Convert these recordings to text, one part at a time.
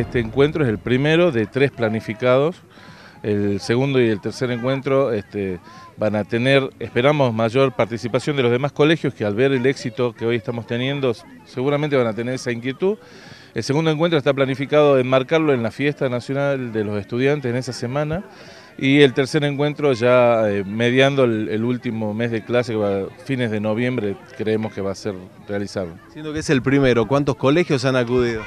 este encuentro es el primero de tres planificados. El segundo y el tercer encuentro este, van a tener, esperamos, mayor participación de los demás colegios que al ver el éxito que hoy estamos teniendo, seguramente van a tener esa inquietud. El segundo encuentro está planificado enmarcarlo en la fiesta nacional de los estudiantes en esa semana y el tercer encuentro ya eh, mediando el, último mes de clase, fines de noviembre creemos que va a ser realizado. Siendo que es el primero, ¿cuántos colegios han acudido?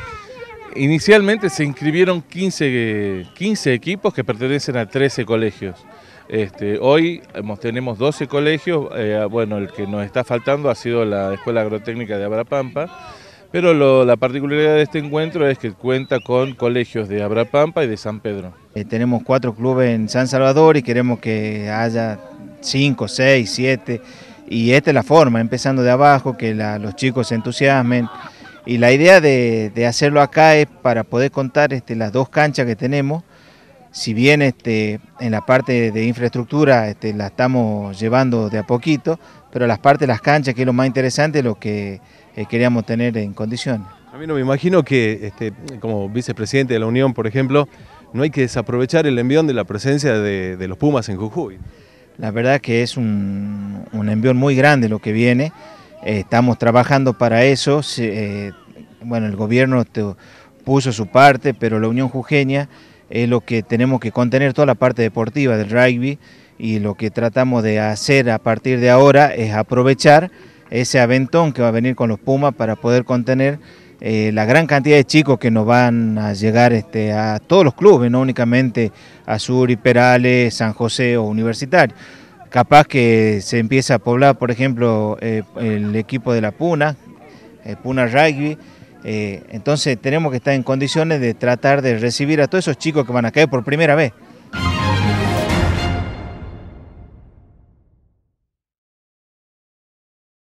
Inicialmente se inscribieron 15, 15 equipos que pertenecen a 13 colegios. Este, hoy eh, tenemos 12 colegios, eh, bueno, el que nos está faltando ha sido la Escuela Agrotécnica de Abrapampa, pero la particularidad de este encuentro es que cuenta con colegios de Abrapampa y de San Pedro. Eh, tenemos cuatro clubes en San Salvador y queremos que haya cinco, seis, siete, y esta es la forma, empezando de abajo, que los chicos se entusiasmen. Y la idea de, hacerlo acá es para poder contar este, las dos canchas que tenemos, si bien este, en la parte de infraestructura este, la estamos llevando de a poquito, pero las partes de las canchas, que es lo más interesante, lo que eh, queríamos tener en condiciones. A mí no me imagino que, como vicepresidente de la Unión, por ejemplo, no hay que desaprovechar el envión de la presencia de, los Pumas en Jujuy. La verdad que es un, un envión muy grande lo que viene. Eh, estamos trabajando para eso. Eh, bueno, el gobierno puso su parte, pero la Unión Jujeña es lo que tenemos que contener toda la parte deportiva del rugby y lo que tratamos de hacer a partir de ahora es aprovechar ese aventón que va a venir con los Pumas para poder contener eh, la gran cantidad de chicos que nos van a llegar este, a todos los clubes, no únicamente a Sur y Perales, San José o Universitario capaz que se empieza a poblar, por ejemplo, eh, el equipo de la Puna, eh, Puna Rugby. Eh, entonces tenemos que estar en condiciones de tratar de recibir a todos esos chicos que van a caer por primera vez.